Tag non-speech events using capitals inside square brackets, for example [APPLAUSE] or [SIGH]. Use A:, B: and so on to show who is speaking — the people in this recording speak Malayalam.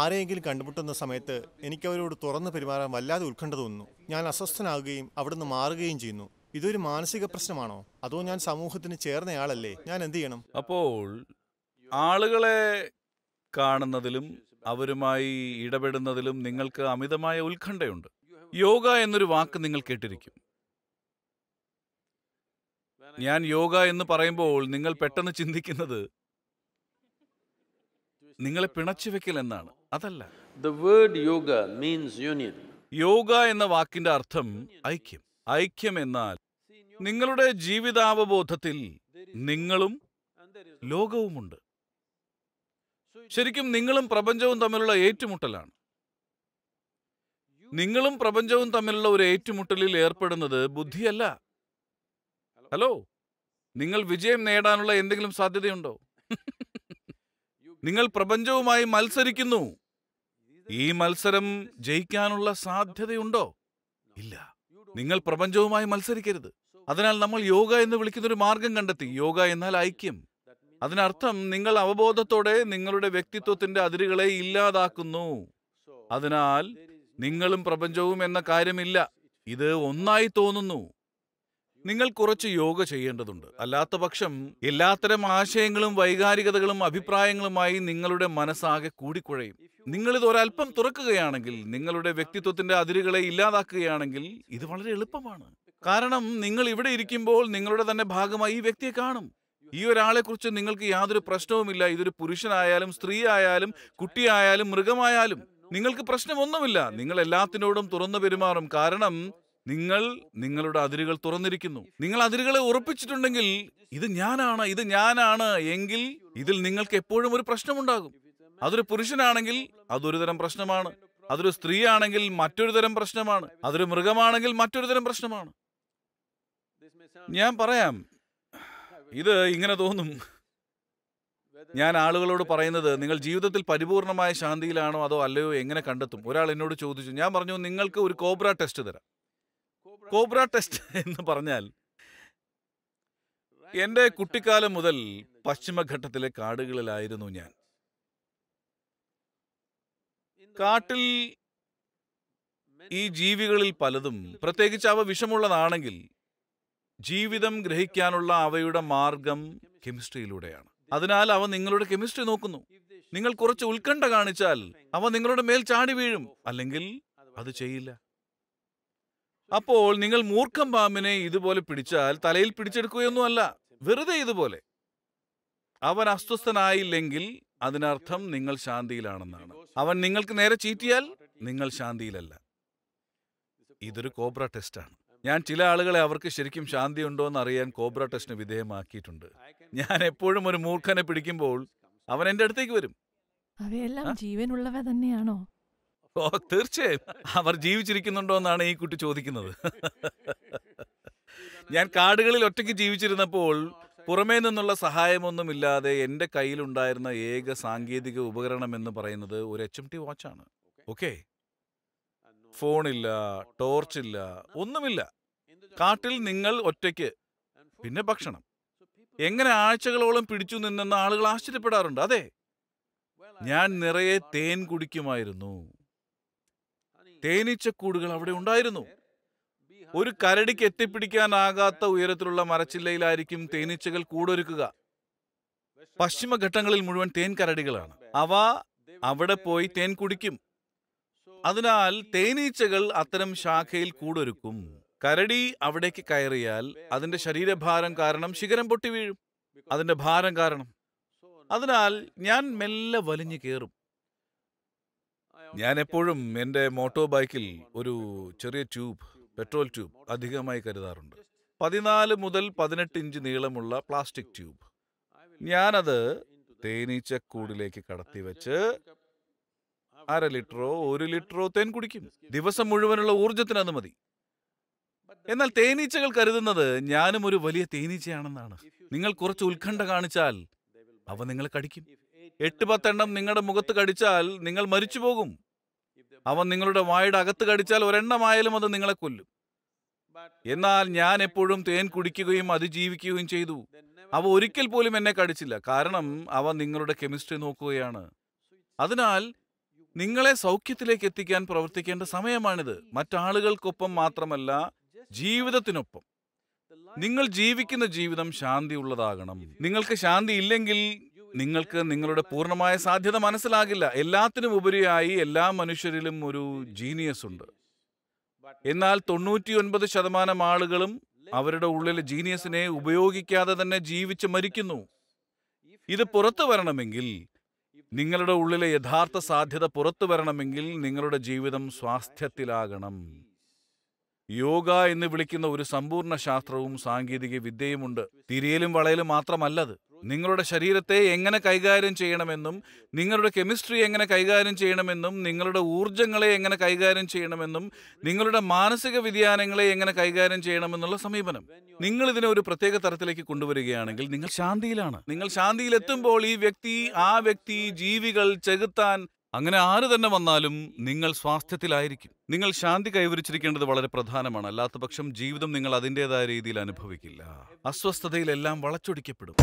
A: ആരെയെങ്കിലും കണ്ടുമുട്ടുന്ന സമയത്ത് എനിക്കവരോട് തുറന്നു പെരുമാറാൻ വല്ലാതെ ഉത്കണ്ഠ തോന്നുന്നു ഞാൻ അസ്വസ്ഥനാകുകയും അവിടുന്ന് മാറുകയും ചെയ്യുന്നു ഇതൊരു മാനസിക പ്രശ്നമാണോ അതോ ഞാൻ സമൂഹത്തിന് ചേർന്നയാളല്ലേ ഞാൻ എന്ത് ചെയ്യണം അപ്പോൾ ആളുകളെ കാണുന്നതിലും അവരുമായി ഇടപെടുന്നതിലും നിങ്ങൾക്ക് അമിതമായ ഉത്കണ്ഠയുണ്ട് യോഗ എന്നൊരു വാക്ക് നിങ്ങൾ കേട്ടിരിക്കും ഞാൻ യോഗ എന്ന് പറയുമ്പോൾ നിങ്ങൾ പെട്ടെന്ന് ചിന്തിക്കുന്നത് നിങ്ങളെ പിണച്ചു വെക്കൽ എന്നാണ് അതല്ല the word yoga means union yoga എന്ന വാക്കിന്റെ അർത്ഥം ഐക്യം ഐക്യം എന്നാൽ നിങ്ങളുടെ ജീവിതാവബോധത്തിൽ നിങ്ങളും ലോകവുമുണ്ട് ശരിക്കും നിങ്ങളും പ്രപഞ്ചവും തമ്മിലുള്ള ഏറ്റുമുട്ടലാണ് നിങ്ങളും പ്രപഞ്ചവും തമ്മിലുള്ള ഒരു ഏറ്റുമുട്ടലിൽ ഏർപ്പെടുന്നത് ബുദ്ധിയല്ല ഹലോ നിങ്ങൾ വിജയം നേടാനുള്ള എന്തെങ്കിലും സാധ്യതയുണ്ടോ [LAUGHS] നിങ്ങൾ പ്രപഞ്ചവുമായി മത്സരിക്കുന്നു ഈ മത്സരം ജയിക്കാനുള്ള സാധ്യതയുണ്ടോ ഇല്ല നിങ്ങൾ പ്രപഞ്ചവുമായി മത്സരിക്കരുത് അതിനാൽ നമ്മൾ യോഗ എന്ന് വിളിക്കുന്ന ഒരു മാർഗം കണ്ടെത്തി യോഗ എന്നാൽ ഐക്യം അതിനർത്ഥം നിങ്ങൾ അവബോധത്തോടെ നിങ്ങളുടെ വ്യക്തിത്വത്തിന്റെ അതിരുകളെ ഇല്ലാതാക്കുന്നു അതിനാൽ നിങ്ങളും പ്രപഞ്ചവും എന്ന കാര്യമില്ല ഇത് ഒന്നായി തോന്നുന്നു നിങ്ങൾ കുറച്ച് യോഗ ചെയ്യേണ്ടതുണ്ട് അല്ലാത്ത പക്ഷം എല്ലാത്തരം ആശയങ്ങളും വൈകാരികതകളും അഭിപ്രായങ്ങളുമായി നിങ്ങളുടെ മനസ്സാകെ കൂടിക്കുഴയും നിങ്ങളിത് ഒരല്പം തുറക്കുകയാണെങ്കിൽ നിങ്ങളുടെ വ്യക്തിത്വത്തിന്റെ അതിരുകളെ ഇല്ലാതാക്കുകയാണെങ്കിൽ ഇത് വളരെ എളുപ്പമാണ് കാരണം നിങ്ങൾ ഇവിടെ ഇരിക്കുമ്പോൾ നിങ്ങളുടെ തന്നെ ഭാഗമായി ഈ വ്യക്തിയെ കാണും ഈ ഒരാളെ കുറിച്ച് നിങ്ങൾക്ക് യാതൊരു പ്രശ്നവുമില്ല ഇതൊരു പുരുഷനായാലും സ്ത്രീ ആയാലും കുട്ടിയായാലും മൃഗമായാലും നിങ്ങൾക്ക് പ്രശ്നമൊന്നുമില്ല നിങ്ങൾ എല്ലാത്തിനോടും തുറന്നു പെരുമാറും കാരണം നിങ്ങൾ നിങ്ങളുടെ അതിരുകൾ തുറന്നിരിക്കുന്നു നിങ്ങൾ അതിരുകളെ ഉറപ്പിച്ചിട്ടുണ്ടെങ്കിൽ ഇത് ഞാനാണ് ഇത് ഞാനാണ് എങ്കിൽ ഇതിൽ നിങ്ങൾക്ക് എപ്പോഴും ഒരു പ്രശ്നമുണ്ടാകും അതൊരു പുരുഷനാണെങ്കിൽ അതൊരു തരം പ്രശ്നമാണ് അതൊരു സ്ത്രീയാണെങ്കിൽ മറ്റൊരു തരം പ്രശ്നമാണ് അതൊരു മൃഗമാണെങ്കിൽ മറ്റൊരു തരം പ്രശ്നമാണ് ഞാൻ പറയാം ഇത് ഇങ്ങനെ തോന്നും ഞാൻ ആളുകളോട് പറയുന്നത് നിങ്ങൾ ജീവിതത്തിൽ പരിപൂർണമായ ശാന്തിയിലാണോ അതോ അല്ലയോ എങ്ങനെ കണ്ടെത്തും ഒരാൾ എന്നോട് ചോദിച്ചു ഞാൻ പറഞ്ഞു നിങ്ങൾക്ക് ഒരു കോബ്ര ടെസ്റ്റ് തരാം കോബ്ര ടെസ്റ്റ് എന്ന് പറഞ്ഞാൽ എൻ്റെ കുട്ടിക്കാലം മുതൽ പശ്ചിമഘട്ടത്തിലെ കാടുകളിലായിരുന്നു ഞാൻ കാട്ടിൽ ഈ ജീവികളിൽ പലതും പ്രത്യേകിച്ച് അവ വിഷമുള്ളതാണെങ്കിൽ ജീവിതം ഗ്രഹിക്കാനുള്ള അവയുടെ മാർഗം കെമിസ്ട്രിയിലൂടെയാണ് അതിനാൽ അവ നിങ്ങളുടെ കെമിസ്ട്രി നോക്കുന്നു നിങ്ങൾ കുറച്ച് ഉത്കണ്ഠ കാണിച്ചാൽ അവ നിങ്ങളുടെ മേൽ ചാടി വീഴും അല്ലെങ്കിൽ അത് ചെയ്യില്ല അപ്പോൾ നിങ്ങൾ മൂർഖം പാമ്പിനെ ഇതുപോലെ പിടിച്ചാൽ തലയിൽ പിടിച്ചെടുക്കുകയൊന്നുമല്ല വെറുതെ ഇതുപോലെ അവൻ അസ്വസ്ഥനായില്ലെങ്കിൽ അതിനർത്ഥം നിങ്ങൾ ശാന്തിയിലാണെന്നാണ് അവൻ നിങ്ങൾക്ക് നേരെ ചീറ്റിയാൽ നിങ്ങൾ ശാന്തിയിലല്ല ഇതൊരു കോബ്ര ടെസ്റ്റാണ് ഞാൻ ചില ആളുകളെ അവർക്ക് ശരിക്കും ശാന്തി ഉണ്ടോ എന്ന് അറിയാൻ കോബ്ര ടെസ്റ്റിന് വിധേയമാക്കിയിട്ടുണ്ട് ഞാൻ എപ്പോഴും ഒരു മൂർഖനെ പിടിക്കുമ്പോൾ അവൻ എന്റെ അടുത്തേക്ക് വരും അവയെല്ലാം ജീവനുള്ളവ തന്നെയാണോ ഓ തീർച്ചയായും അവർ ജീവിച്ചിരിക്കുന്നുണ്ടോ എന്നാണ് ഈ കുട്ടി ചോദിക്കുന്നത് ഞാൻ കാടുകളിൽ ഒറ്റയ്ക്ക് ജീവിച്ചിരുന്നപ്പോൾ പുറമേ നിന്നുള്ള സഹായമൊന്നുമില്ലാതെ എൻ്റെ കയ്യിലുണ്ടായിരുന്ന ഏക സാങ്കേതിക ഉപകരണം എന്ന് പറയുന്നത് ഒരു എച്ച് എം ടി വാച്ചാണ് ഓക്കെ ഫോണില്ല ടോർച്ചില്ല ഒന്നുമില്ല കാട്ടിൽ നിങ്ങൾ ഒറ്റയ്ക്ക് പിന്നെ ഭക്ഷണം എങ്ങനെ ആഴ്ചകളോളം പിടിച്ചു നിന്നെന്ന് ആളുകൾ ആശ്ചര്യപ്പെടാറുണ്ട് അതെ ഞാൻ നിറയെ തേൻ കുടിക്കുമായിരുന്നു തേനീച്ചക്കൂടുകൾ അവിടെ ഉണ്ടായിരുന്നു ഒരു കരടിക്ക് എത്തിപ്പിടിക്കാനാകാത്ത ഉയരത്തിലുള്ള മരച്ചില്ലയിലായിരിക്കും തേനീച്ചകൾ കൂടൊരുക്കുക പശ്ചിമഘട്ടങ്ങളിൽ മുഴുവൻ തേൻ കരടികളാണ് അവ അവിടെ പോയി തേൻ കുടിക്കും അതിനാൽ തേനീച്ചകൾ അത്തരം ശാഖയിൽ കൂടൊരുക്കും കരടി അവിടേക്ക് കയറിയാൽ അതിന്റെ ശരീരഭാരം കാരണം ശിഖരം പൊട്ടി വീഴും അതിന്റെ ഭാരം കാരണം അതിനാൽ ഞാൻ മെല്ലെ വലിഞ്ഞു കയറും ഞാൻ എപ്പോഴും എൻ്റെ മോട്ടോർ ബൈക്കിൽ ഒരു ചെറിയ ട്യൂബ് പെട്രോൾ ട്യൂബ് അധികമായി കരുതാറുണ്ട് പതിനാല് മുതൽ പതിനെട്ട് ഇഞ്ച് നീളമുള്ള പ്ലാസ്റ്റിക് ട്യൂബ് ഞാനത് തേനീച്ചക്കൂടിലേക്ക് കടത്തി വെച്ച് അര ലിറ്ററോ ഒരു ലിറ്ററോ തേൻ കുടിക്കും ദിവസം മുഴുവനുള്ള ഊർജത്തിന് അത് മതി എന്നാൽ തേനീച്ചകൾ കരുതുന്നത് ഞാനും ഒരു വലിയ തേനീച്ചയാണെന്നാണ് നിങ്ങൾ കുറച്ച് ഉത്കണ്ഠ കാണിച്ചാൽ അവ നിങ്ങളെ കടിക്കും എട്ട് പത്തെണ്ണം നിങ്ങളുടെ മുഖത്ത് കടിച്ചാൽ നിങ്ങൾ മരിച്ചു പോകും അവൻ നിങ്ങളുടെ വായുടെ അകത്ത് കടിച്ചാൽ ഒരെണ്ണമായാലും അത് നിങ്ങളെ കൊല്ലും എന്നാൽ ഞാൻ എപ്പോഴും തേൻ കുടിക്കുകയും അതിജീവിക്കുകയും ചെയ്തു അവ ഒരിക്കൽ പോലും എന്നെ കടിച്ചില്ല കാരണം അവ നിങ്ങളുടെ കെമിസ്ട്രി നോക്കുകയാണ് അതിനാൽ നിങ്ങളെ സൗഖ്യത്തിലേക്ക് എത്തിക്കാൻ പ്രവർത്തിക്കേണ്ട സമയമാണിത് മറ്റാളുകൾക്കൊപ്പം മാത്രമല്ല ജീവിതത്തിനൊപ്പം നിങ്ങൾ ജീവിക്കുന്ന ജീവിതം ശാന്തിയുള്ളതാകണം നിങ്ങൾക്ക് ശാന്തി ഇല്ലെങ്കിൽ നിങ്ങൾക്ക് നിങ്ങളുടെ പൂർണ്ണമായ സാധ്യത മനസ്സിലാകില്ല എല്ലാത്തിനും ഉപരിയായി എല്ലാ മനുഷ്യരിലും ഒരു ജീനിയസ് ഉണ്ട് എന്നാൽ ഒൻപത് ശതമാനം ആളുകളും അവരുടെ ഉള്ളിലെ ജീനിയസിനെ ഉപയോഗിക്കാതെ തന്നെ ജീവിച്ച് മരിക്കുന്നു ഇത് പുറത്തു വരണമെങ്കിൽ നിങ്ങളുടെ ഉള്ളിലെ യഥാർത്ഥ സാധ്യത പുറത്തു വരണമെങ്കിൽ നിങ്ങളുടെ ജീവിതം സ്വാസ്ഥ്യത്തിലാകണം യോഗ എന്ന് വിളിക്കുന്ന ഒരു സമ്പൂർണ്ണ ശാസ്ത്രവും സാങ്കേതിക വിദ്യയുമുണ്ട് തിരിയലും വളയലും മാത്രമല്ലത് നിങ്ങളുടെ ശരീരത്തെ എങ്ങനെ കൈകാര്യം ചെയ്യണമെന്നും നിങ്ങളുടെ കെമിസ്ട്രി എങ്ങനെ കൈകാര്യം ചെയ്യണമെന്നും നിങ്ങളുടെ ഊർജങ്ങളെ എങ്ങനെ കൈകാര്യം ചെയ്യണമെന്നും നിങ്ങളുടെ മാനസിക വ്യതിയാനങ്ങളെ എങ്ങനെ കൈകാര്യം ചെയ്യണമെന്നുള്ള സമീപനം നിങ്ങൾ ഇതിനെ ഒരു പ്രത്യേക തരത്തിലേക്ക് കൊണ്ടുവരികയാണെങ്കിൽ നിങ്ങൾ ശാന്തിയിലാണ് നിങ്ങൾ ശാന്തിയിലെത്തുമ്പോൾ ഈ വ്യക്തി ആ വ്യക്തി ജീവികൾ ചെകുത്താൻ അങ്ങനെ ആര് തന്നെ വന്നാലും നിങ്ങൾ സ്വാസ്ഥ്യത്തിലായിരിക്കും നിങ്ങൾ ശാന്തി കൈവരിച്ചിരിക്കേണ്ടത് വളരെ പ്രധാനമാണ് അല്ലാത്ത പക്ഷം ജീവിതം നിങ്ങൾ അതിൻ്റെതായ രീതിയിൽ അനുഭവിക്കില്ല അസ്വസ്ഥതയിലെല്ലാം വളച്ചൊടിക്കപ്പെടും